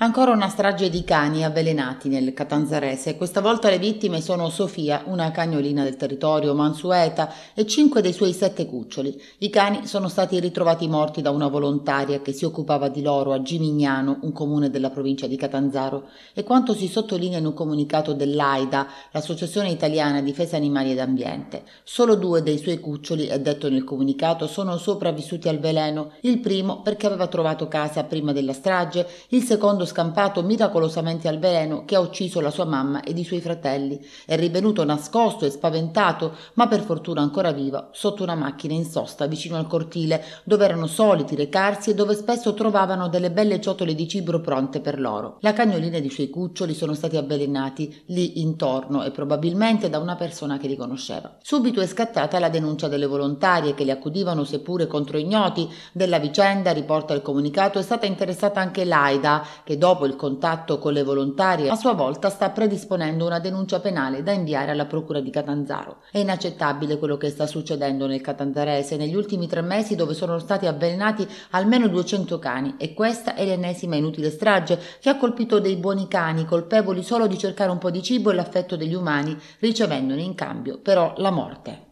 Ancora una strage di cani avvelenati nel Catanzarese. Questa volta le vittime sono Sofia, una cagnolina del territorio, Mansueta e cinque dei suoi sette cuccioli. I cani sono stati ritrovati morti da una volontaria che si occupava di loro a Gimignano, un comune della provincia di Catanzaro. E quanto si sottolinea in un comunicato dell'AIDA, l'Associazione Italiana Difesa Animali ed Ambiente. Solo due dei suoi cuccioli, è detto nel comunicato, sono sopravvissuti al veleno. Il primo perché aveva trovato casa prima della strage, il secondo scampato miracolosamente al veleno che ha ucciso la sua mamma ed i suoi fratelli, è rivenuto nascosto e spaventato, ma per fortuna ancora viva, sotto una macchina in sosta vicino al cortile, dove erano soliti recarsi e dove spesso trovavano delle belle ciotole di cibro pronte per loro. La cagnolina ed i suoi cuccioli sono stati avvelenati lì intorno e probabilmente da una persona che li conosceva. Subito è scattata la denuncia delle volontarie che li accudivano seppure contro ignoti della vicenda, riporta il comunicato, è stata interessata anche Laida che dopo il contatto con le volontarie a sua volta sta predisponendo una denuncia penale da inviare alla procura di Catanzaro. È inaccettabile quello che sta succedendo nel catanzarese negli ultimi tre mesi dove sono stati avvelenati almeno 200 cani e questa è l'ennesima inutile strage che ha colpito dei buoni cani colpevoli solo di cercare un po' di cibo e l'affetto degli umani ricevendone in cambio però la morte.